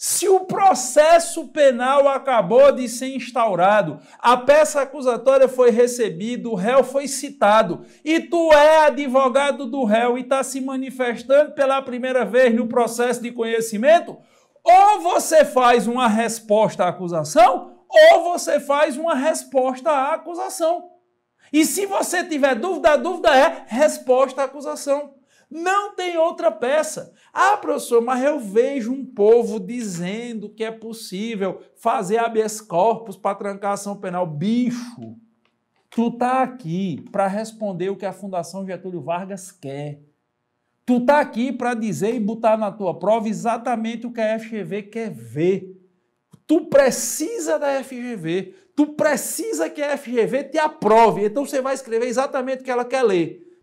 Se o processo penal acabou de ser instaurado, a peça acusatória foi recebida, o réu foi citado, e tu é advogado do réu e está se manifestando pela primeira vez no processo de conhecimento, ou você faz uma resposta à acusação, ou você faz uma resposta à acusação. E se você tiver dúvida, a dúvida é resposta à acusação. Não tem outra peça. Ah, professor, mas eu vejo um povo dizendo que é possível fazer habeas corpus para trancar ação penal. Bicho, tu tá aqui para responder o que a Fundação Getúlio Vargas quer. Tu tá aqui para dizer e botar na tua prova exatamente o que a FGV quer ver. Tu precisa da FGV. Tu precisa que a FGV te aprove. Então você vai escrever exatamente o que ela quer ler.